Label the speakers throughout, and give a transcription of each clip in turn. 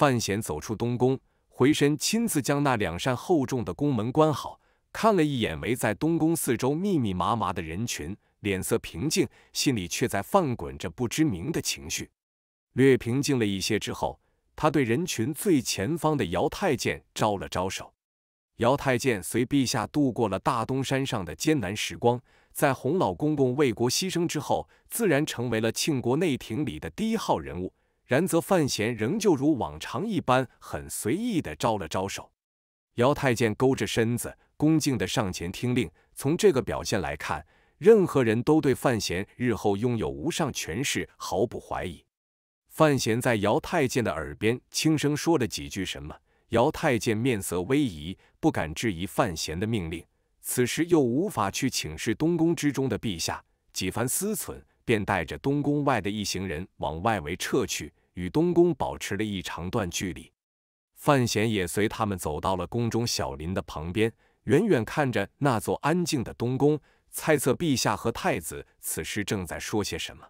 Speaker 1: 范闲走出东宫，回身亲自将那两扇厚重的宫门关好，看了一眼围在东宫四周密密麻麻的人群，脸色平静，心里却在翻滚着不知名的情绪。略平静了一些之后，他对人群最前方的姚太监招了招手。姚太监随陛下度过了大东山上的艰难时光，在洪老公公为国牺牲之后，自然成为了庆国内廷里的第一号人物。然则范闲仍旧如往常一般，很随意地招了招手。姚太监勾着身子，恭敬地上前听令。从这个表现来看，任何人都对范闲日后拥有无上权势毫不怀疑。范闲在姚太监的耳边轻声说了几句什么，姚太监面色微疑，不敢质疑范闲的命令。此时又无法去请示东宫之中的陛下，几番思忖，便带着东宫外的一行人往外围撤去。与东宫保持了一长段距离，范闲也随他们走到了宫中小林的旁边，远远看着那座安静的东宫，猜测陛下和太子此时正在说些什么。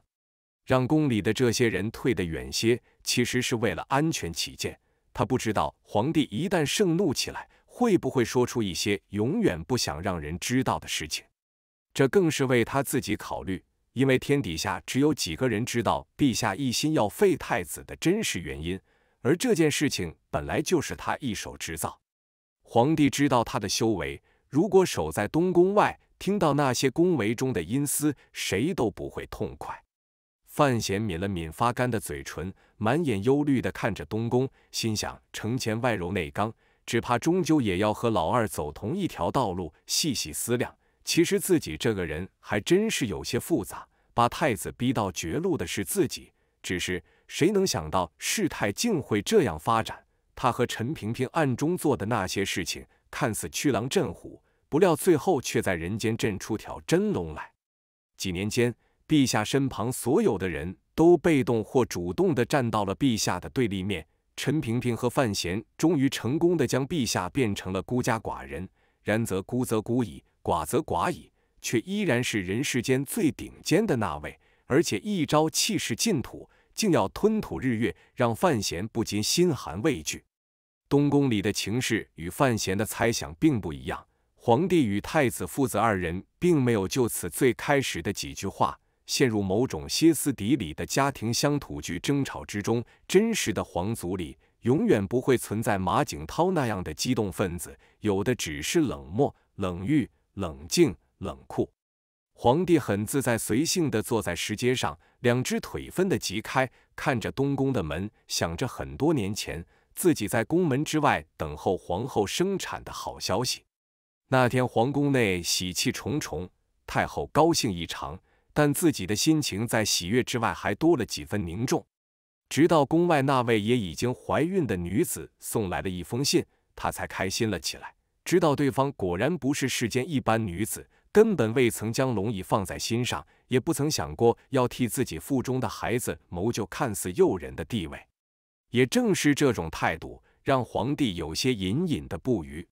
Speaker 1: 让宫里的这些人退得远些，其实是为了安全起见。他不知道皇帝一旦盛怒起来，会不会说出一些永远不想让人知道的事情。这更是为他自己考虑。因为天底下只有几个人知道陛下一心要废太子的真实原因，而这件事情本来就是他一手制造。皇帝知道他的修为，如果守在东宫外，听到那些宫闱中的阴私，谁都不会痛快。范闲抿了抿发干的嘴唇，满眼忧虑的看着东宫，心想：承前外柔内刚，只怕终究也要和老二走同一条道路。细细思量，其实自己这个人还真是有些复杂。把太子逼到绝路的是自己，只是谁能想到事态竟会这样发展？他和陈平平暗中做的那些事情，看似驱狼镇虎，不料最后却在人间震出条真龙来。几年间，陛下身旁所有的人都被动或主动的站到了陛下的对立面，陈平平和范闲终于成功的将陛下变成了孤家寡人。然则孤则孤矣，寡则寡矣。却依然是人世间最顶尖的那位，而且一招气势尽吐，竟要吞吐日月，让范闲不禁心寒畏惧。东宫里的情势与范闲的猜想并不一样，皇帝与太子父子二人并没有就此最开始的几句话陷入某种歇斯底里的家庭乡土剧争吵之中。真实的皇族里，永远不会存在马景涛那样的激动分子，有的只是冷漠、冷遇、冷静。冷酷，皇帝很自在随性地坐在石阶上，两只腿分得极开，看着东宫的门，想着很多年前自己在宫门之外等候皇后生产的好消息。那天皇宫内喜气重重，太后高兴异常，但自己的心情在喜悦之外还多了几分凝重。直到宫外那位也已经怀孕的女子送来了一封信，她才开心了起来，知道对方果然不是世间一般女子。根本未曾将龙椅放在心上，也不曾想过要替自己腹中的孩子谋求看似诱人的地位。也正是这种态度，让皇帝有些隐隐的不愉。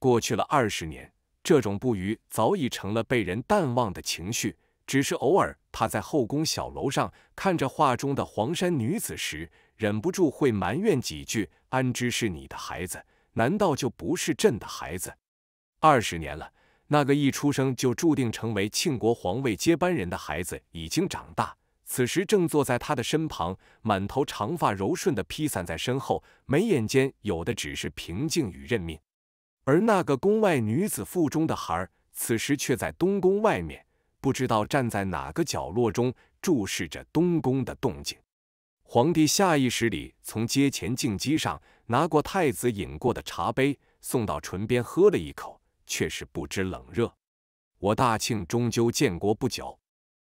Speaker 1: 过去了二十年，这种不愉早已成了被人淡忘的情绪，只是偶尔他在后宫小楼上看着画中的黄山女子时，忍不住会埋怨几句：“安知是你的孩子？难道就不是朕的孩子？”二十年了。那个一出生就注定成为庆国皇位接班人的孩子已经长大，此时正坐在他的身旁，满头长发柔顺的披散在身后，眉眼间有的只是平静与认命。而那个宫外女子腹中的孩儿，此时却在东宫外面，不知道站在哪个角落中注视着东宫的动静。皇帝下意识里从阶前净机上拿过太子饮过的茶杯，送到唇边喝了一口。却是不知冷热。我大庆终究建国不久，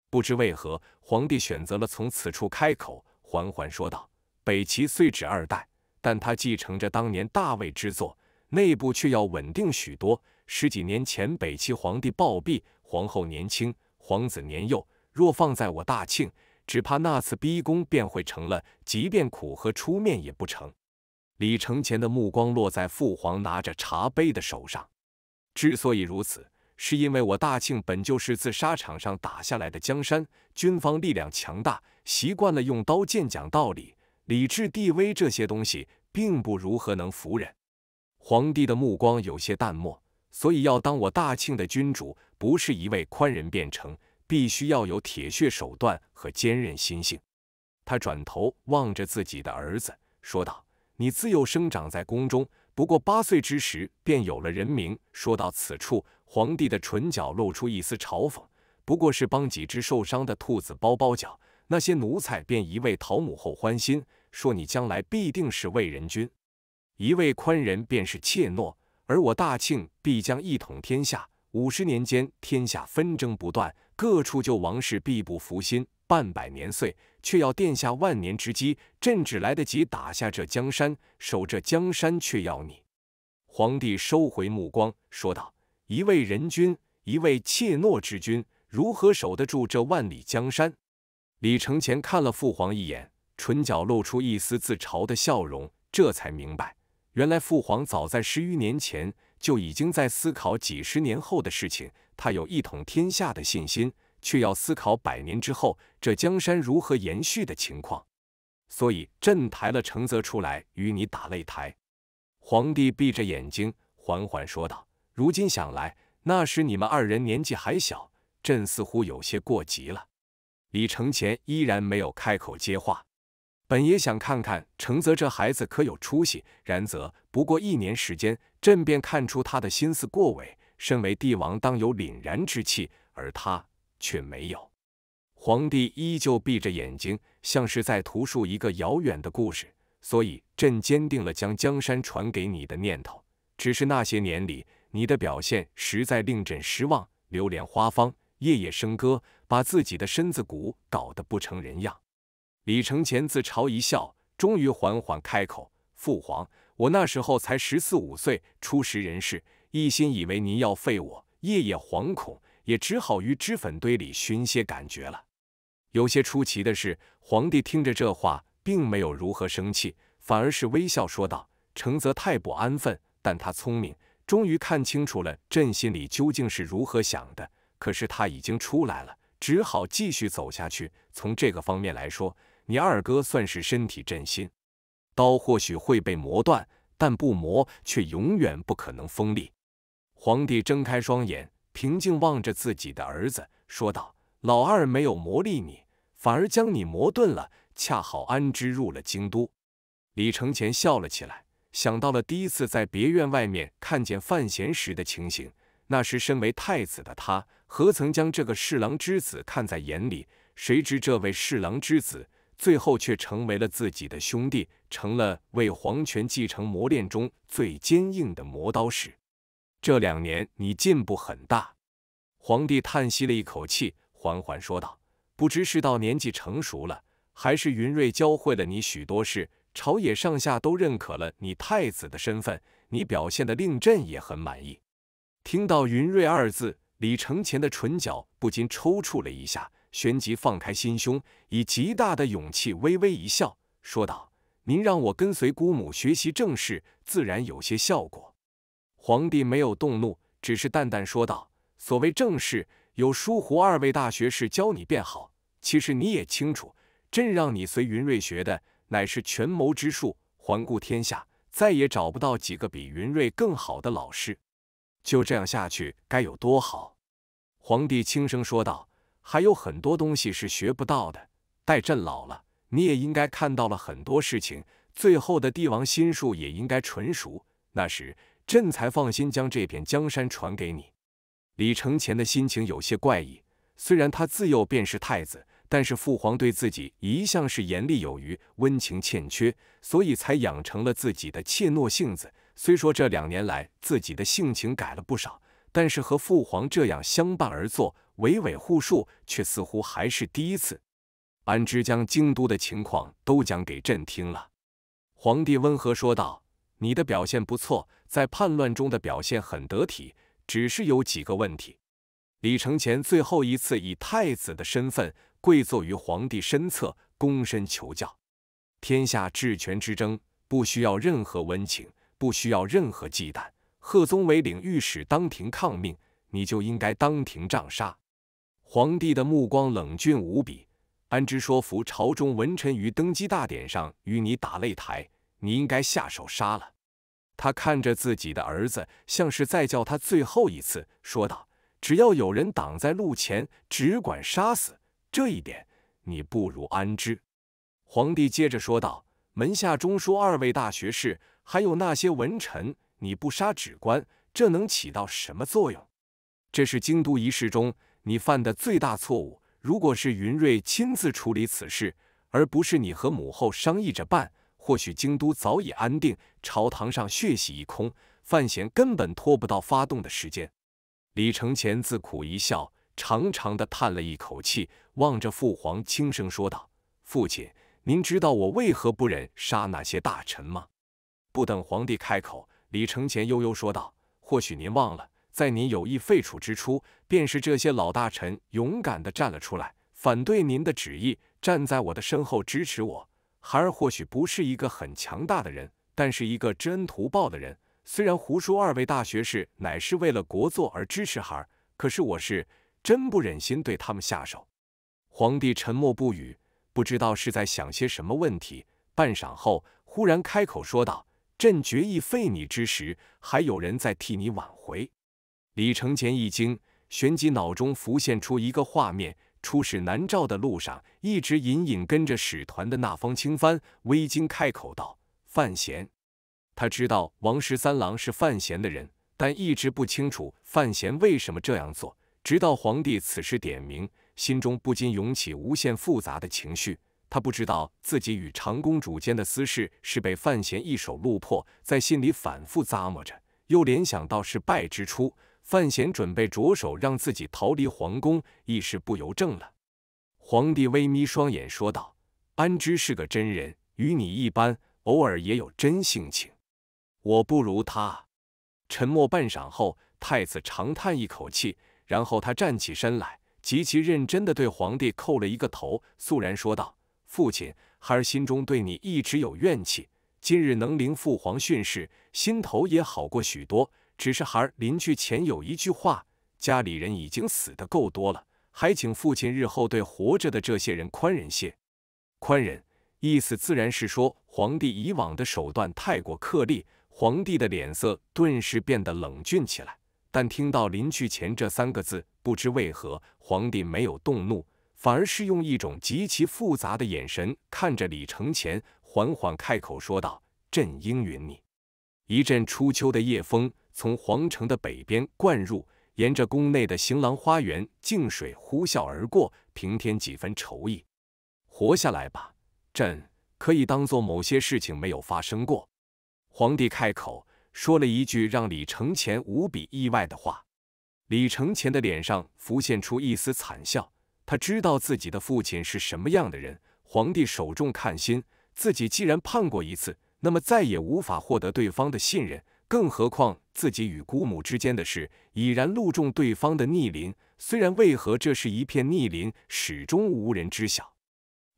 Speaker 1: 不知为何，皇帝选择了从此处开口，缓缓说道：“北齐虽指二代，但他继承着当年大魏之作，内部却要稳定许多。十几年前，北齐皇帝暴毙，皇后年轻，皇子年幼，若放在我大庆，只怕那次逼宫便会成了，即便苦和出面也不成。”李承乾的目光落在父皇拿着茶杯的手上。之所以如此，是因为我大庆本就是自沙场上打下来的江山，军方力量强大，习惯了用刀剑讲道理，礼智地威这些东西并不如何能服人。皇帝的目光有些淡漠，所以要当我大庆的君主，不是一位宽仁便成，必须要有铁血手段和坚韧心性。他转头望着自己的儿子，说道：“你自幼生长在宫中。”不过八岁之时便有了人名。说到此处，皇帝的唇角露出一丝嘲讽。不过是帮几只受伤的兔子包包脚，那些奴才便一味讨母后欢心，说你将来必定是魏人君。一位宽仁便是怯懦，而我大庆必将一统天下。五十年间，天下纷争不断，各处救王室必不服心。半百年岁，却要殿下万年之机，朕只来得及打下这江山，守着江山却要你。皇帝收回目光，说道：“一位仁君，一位怯懦之君，如何守得住这万里江山？”李承前看了父皇一眼，唇角露出一丝自嘲的笑容，这才明白，原来父皇早在十余年前就已经在思考几十年后的事情。他有一统天下的信心。却要思考百年之后这江山如何延续的情况，所以朕抬了承泽出来与你打擂台。皇帝闭着眼睛缓缓说道：“如今想来，那时你们二人年纪还小，朕似乎有些过急了。”李承前依然没有开口接话，本也想看看承泽这孩子可有出息。然则不过一年时间，朕便看出他的心思过委。身为帝王，当有凛然之气，而他。却没有，皇帝依旧闭着眼睛，像是在图述一个遥远的故事。所以，朕坚定了将江山传给你的念头。只是那些年里，你的表现实在令朕失望，流连花芳，夜夜笙歌，把自己的身子骨搞得不成人样。李承乾自嘲一笑，终于缓缓开口：“父皇，我那时候才十四五岁，初识人世，一心以为您要废我，夜夜惶恐。”也只好于脂粉堆里寻些感觉了。有些出奇的是，皇帝听着这话，并没有如何生气，反而是微笑说道：“承泽太不安分，但他聪明，终于看清楚了朕心里究竟是如何想的。可是他已经出来了，只好继续走下去。从这个方面来说，你二哥算是身体振兴。刀或许会被磨断，但不磨却永远不可能锋利。”皇帝睁开双眼。平静望着自己的儿子，说道：“老二没有磨砺你，反而将你磨钝了。恰好安之入了京都。”李承前笑了起来，想到了第一次在别院外面看见范闲时的情形。那时身为太子的他，何曾将这个侍郎之子看在眼里？谁知这位侍郎之子，最后却成为了自己的兄弟，成了为皇权继承磨练中最坚硬的磨刀石。这两年你进步很大，皇帝叹息了一口气，缓缓说道：“不知是到年纪成熟了，还是云瑞教会了你许多事，朝野上下都认可了你太子的身份，你表现的令朕也很满意。”听到“云瑞”二字，李承前的唇角不禁抽搐了一下，旋即放开心胸，以极大的勇气微微一笑，说道：“您让我跟随姑母学习政事，自然有些效果。”皇帝没有动怒，只是淡淡说道：“所谓正事，有疏忽二位大学士教你便好。其实你也清楚，朕让你随云瑞学的，乃是权谋之术。环顾天下，再也找不到几个比云瑞更好的老师。就这样下去，该有多好？”皇帝轻声说道：“还有很多东西是学不到的。待朕老了，你也应该看到了很多事情，最后的帝王心术也应该纯熟。那时……”朕才放心将这片江山传给你。李承乾的心情有些怪异。虽然他自幼便是太子，但是父皇对自己一向是严厉有余，温情欠缺，所以才养成了自己的怯懦性子。虽说这两年来自己的性情改了不少，但是和父皇这样相伴而坐，娓娓互述，却似乎还是第一次。安之将京都的情况都讲给朕听了。皇帝温和说道。你的表现不错，在叛乱中的表现很得体，只是有几个问题。李承乾最后一次以太子的身份跪坐于皇帝身侧，躬身求教。天下治权之争，不需要任何温情，不需要任何忌惮。贺宗伟领御史当庭抗命，你就应该当庭杖杀。皇帝的目光冷峻无比，安知说服朝中文臣于登基大典上与你打擂台？你应该下手杀了他，看着自己的儿子，像是在叫他最后一次，说道：“只要有人挡在路前，只管杀死。这一点，你不如安之。”皇帝接着说道：“门下中书二位大学士，还有那些文臣，你不杀止官，这能起到什么作用？这是京都一事中你犯的最大错误。如果是云瑞亲自处理此事，而不是你和母后商议着办。”或许京都早已安定，朝堂上血洗一空，范闲根本拖不到发动的时间。李承前自苦一笑，长长的叹了一口气，望着父皇轻声说道：“父亲，您知道我为何不忍杀那些大臣吗？”不等皇帝开口，李承前悠悠说道：“或许您忘了，在您有意废除之初，便是这些老大臣勇敢的站了出来，反对您的旨意，站在我的身后支持我。”孩儿或许不是一个很强大的人，但是一个知恩图报的人。虽然胡叔二位大学士乃是为了国作而支持孩儿，可是我是真不忍心对他们下手。皇帝沉默不语，不知道是在想些什么问题。半晌后，忽然开口说道：“朕决意废你之时，还有人在替你挽回。”李承乾一惊，旋即脑中浮现出一个画面。出使南诏的路上，一直隐隐跟着使团的那方青帆微惊开口道：“范闲。”他知道王十三郎是范闲的人，但一直不清楚范闲为什么这样做。直到皇帝此时点名，心中不禁涌起无限复杂的情绪。他不知道自己与长公主间的私事是被范闲一手路破，在心里反复咂摸着。又联想到是败之初，范闲准备着手让自己逃离皇宫，一时不由怔了。皇帝微眯双眼说道：“安知是个真人，与你一般，偶尔也有真性情。我不如他。”沉默半晌后，太子长叹一口气，然后他站起身来，极其认真地对皇帝叩了一个头，肃然说道：“父亲，孩儿心中对你一直有怨气。”今日能领父皇训示，心头也好过许多。只是孩儿临去前有一句话：家里人已经死得够多了，还请父亲日后对活着的这些人宽仁些。宽仁，意思自然是说皇帝以往的手段太过刻厉。皇帝的脸色顿时变得冷峻起来，但听到临去前这三个字，不知为何，皇帝没有动怒，反而是用一种极其复杂的眼神看着李承乾，缓缓开口说道：“朕应允你。”一阵初秋的夜风从皇城的北边灌入，沿着宫内的行廊花园静水呼啸而过，平添几分愁意。活下来吧，朕可以当做某些事情没有发生过。”皇帝开口说了一句让李承前无比意外的话。李承前的脸上浮现出一丝惨笑，他知道自己的父亲是什么样的人。皇帝手重看心。自己既然判过一次，那么再也无法获得对方的信任。更何况自己与姑母之间的事已然露中对方的逆鳞。虽然为何这是一片逆鳞，始终无人知晓。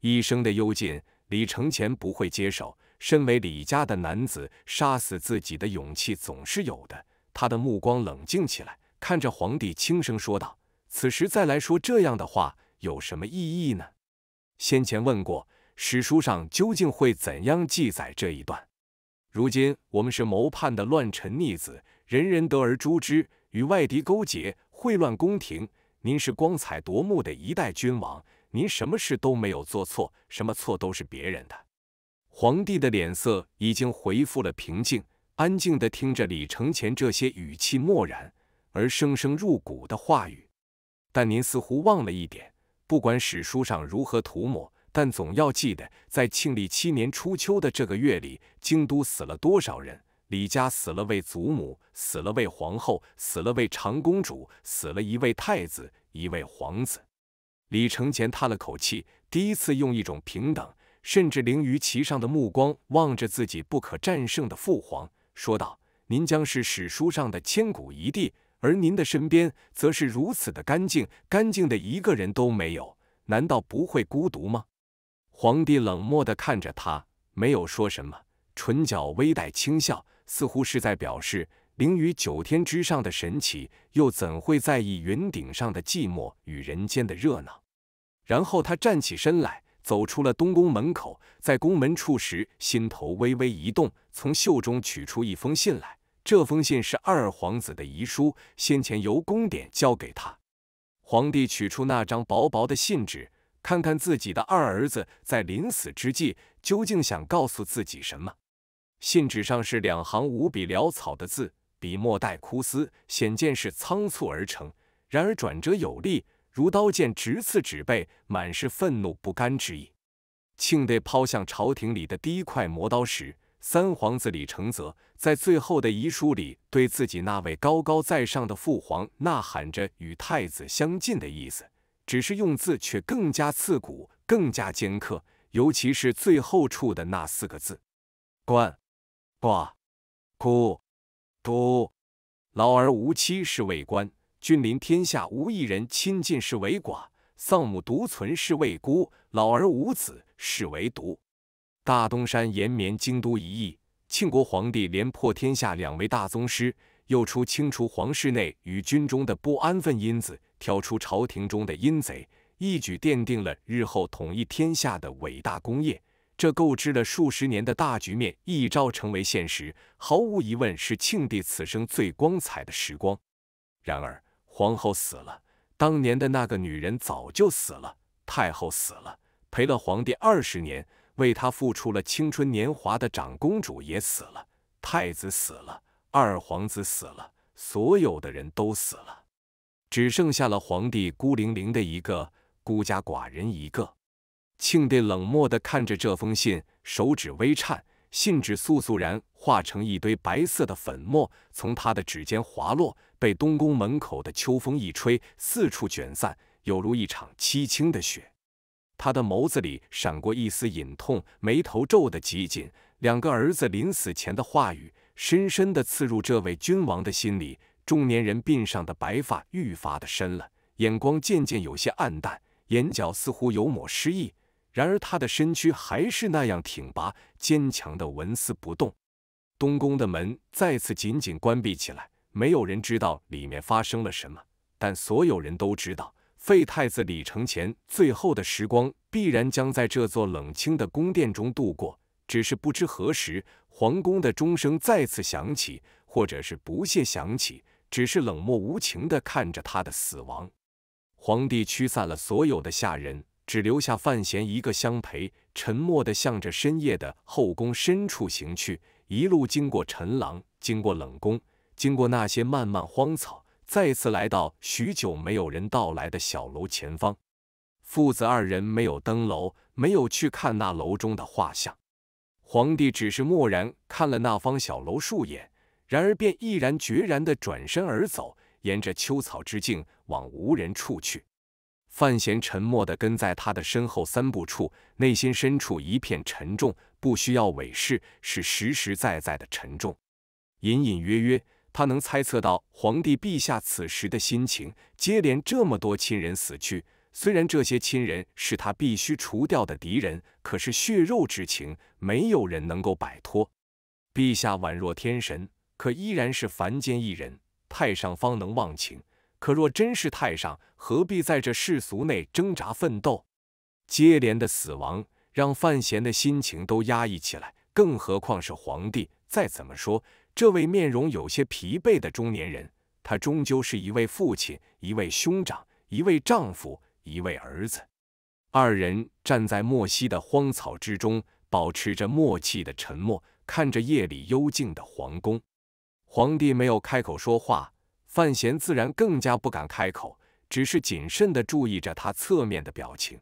Speaker 1: 一生的幽禁，李承前不会接受。身为李家的男子，杀死自己的勇气总是有的。他的目光冷静起来，看着皇帝，轻声说道：“此时再来说这样的话，有什么意义呢？先前问过。”史书上究竟会怎样记载这一段？如今我们是谋叛的乱臣逆子，人人得而诛之。与外敌勾结，秽乱宫廷。您是光彩夺目的一代君王，您什么事都没有做错，什么错都是别人的。皇帝的脸色已经恢复了平静，安静的听着李承前这些语气漠然而声声入骨的话语。但您似乎忘了一点，不管史书上如何涂抹。但总要记得，在庆历七年初秋的这个月里，京都死了多少人？李家死了位祖母，死了位皇后，死了位长公主，死了一位太子，一位皇子。李承前叹了口气，第一次用一种平等甚至凌于其上的目光望着自己不可战胜的父皇，说道：“您将是史书上的千古一帝，而您的身边则是如此的干净，干净的一个人都没有。难道不会孤独吗？”皇帝冷漠地看着他，没有说什么，唇角微带轻笑，似乎是在表示，凌于九天之上的神奇，又怎会在意云顶上的寂寞与人间的热闹？然后他站起身来，走出了东宫门口，在宫门处时，心头微微一动，从袖中取出一封信来。这封信是二皇子的遗书，先前由宫典交给他。皇帝取出那张薄薄的信纸。看看自己的二儿子在临死之际究竟想告诉自己什么。信纸上是两行无比潦草的字，笔墨带枯丝，显见是仓促而成。然而转折有力，如刀剑直刺纸背，满是愤怒不甘之意。庆帝抛向朝廷里的第一块磨刀石。三皇子李承泽在最后的遗书里，对自己那位高高在上的父皇呐喊着与太子相近的意思。只是用字却更加刺骨，更加尖刻，尤其是最后处的那四个字：官、卦、孤、独。老而无妻是为官，君临天下无一人亲近是为寡，丧母独存是为孤，老而无子是为独。大东山延绵京都一役，庆国皇帝连破天下两位大宗师，又出清除皇室内与军中的不安分因子。挑出朝廷中的阴贼，一举奠定了日后统一天下的伟大功业。这构织了数十年的大局面，一朝成为现实，毫无疑问是庆帝此生最光彩的时光。然而，皇后死了，当年的那个女人早就死了；太后死了，陪了皇帝二十年，为他付出了青春年华的长公主也死了；太子死了，二皇子死了，所有的人都死了。只剩下了皇帝孤零零的一个孤家寡人一个。庆帝冷漠地看着这封信，手指微颤，信纸簌簌然化成一堆白色的粉末，从他的指尖滑落，被东宫门口的秋风一吹，四处卷散，犹如一场凄清的雪。他的眸子里闪过一丝隐痛，眉头皱得极紧。两个儿子临死前的话语，深深的刺入这位君王的心里。中年人鬓上的白发愈发的深了，眼光渐渐有些暗淡，眼角似乎有抹失意。然而他的身躯还是那样挺拔、坚强的纹丝不动。东宫的门再次紧紧关闭起来，没有人知道里面发生了什么，但所有人都知道废太子李承前最后的时光必然将在这座冷清的宫殿中度过。只是不知何时，皇宫的钟声再次响起，或者是不屑响起。只是冷漠无情地看着他的死亡。皇帝驱散了所有的下人，只留下范闲一个相陪，沉默地向着深夜的后宫深处行去。一路经过陈廊，经过冷宫，经过那些漫漫荒草，再次来到许久没有人到来的小楼前方。父子二人没有登楼，没有去看那楼中的画像。皇帝只是默然看了那方小楼数眼。然而，便毅然决然地转身而走，沿着秋草之径往无人处去。范闲沉默地跟在他的身后三步处，内心深处一片沉重，不需要伪饰，是实实在在的沉重。隐隐约约，他能猜测到皇帝陛下此时的心情。接连这么多亲人死去，虽然这些亲人是他必须除掉的敌人，可是血肉之情，没有人能够摆脱。陛下宛若天神。可依然是凡间一人，太上方能忘情。可若真是太上，何必在这世俗内挣扎奋斗？接连的死亡让范闲的心情都压抑起来，更何况是皇帝？再怎么说，这位面容有些疲惫的中年人，他终究是一位父亲，一位兄长，一位丈夫，一位儿子。二人站在莫西的荒草之中，保持着默契的沉默，看着夜里幽静的皇宫。皇帝没有开口说话，范闲自然更加不敢开口，只是谨慎地注意着他侧面的表情。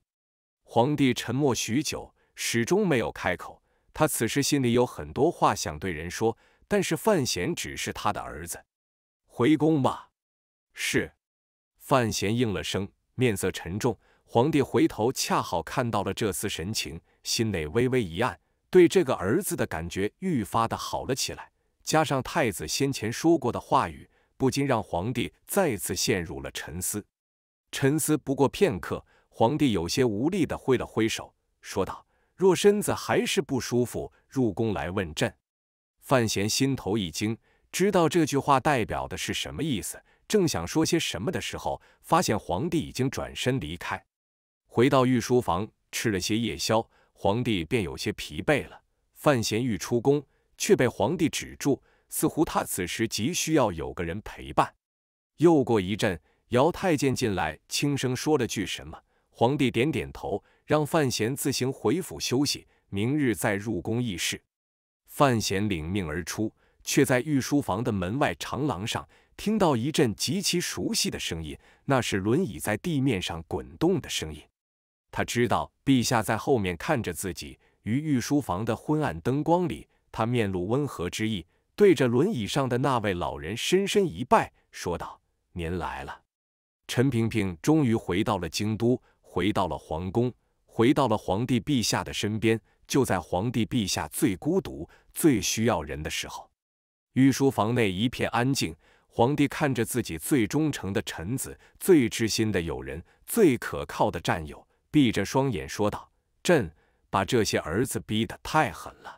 Speaker 1: 皇帝沉默许久，始终没有开口。他此时心里有很多话想对人说，但是范闲只是他的儿子。回宫吧。是。范闲应了声，面色沉重。皇帝回头恰好看到了这丝神情，心内微微一暗，对这个儿子的感觉愈发的好了起来。加上太子先前说过的话语，不禁让皇帝再次陷入了沉思。沉思不过片刻，皇帝有些无力地挥了挥手，说道：“若身子还是不舒服，入宫来问朕。”范闲心头一惊，知道这句话代表的是什么意思，正想说些什么的时候，发现皇帝已经转身离开。回到御书房吃了些夜宵，皇帝便有些疲惫了。范闲欲出宫。却被皇帝止住，似乎他此时急需要有个人陪伴。又过一阵，姚太监进来，轻声说了句什么，皇帝点点头，让范闲自行回府休息，明日再入宫议事。范闲领命而出，却在御书房的门外长廊上听到一阵极其熟悉的声音，那是轮椅在地面上滚动的声音。他知道陛下在后面看着自己，于御书房的昏暗灯光里。他面露温和之意，对着轮椅上的那位老人深深一拜，说道：“您来了。”陈萍萍终于回到了京都，回到了皇宫，回到了皇帝陛下的身边。就在皇帝陛下最孤独、最需要人的时候，御书房内一片安静。皇帝看着自己最忠诚的臣子、最知心的友人、最可靠的战友，闭着双眼说道：“朕把这些儿子逼得太狠了。”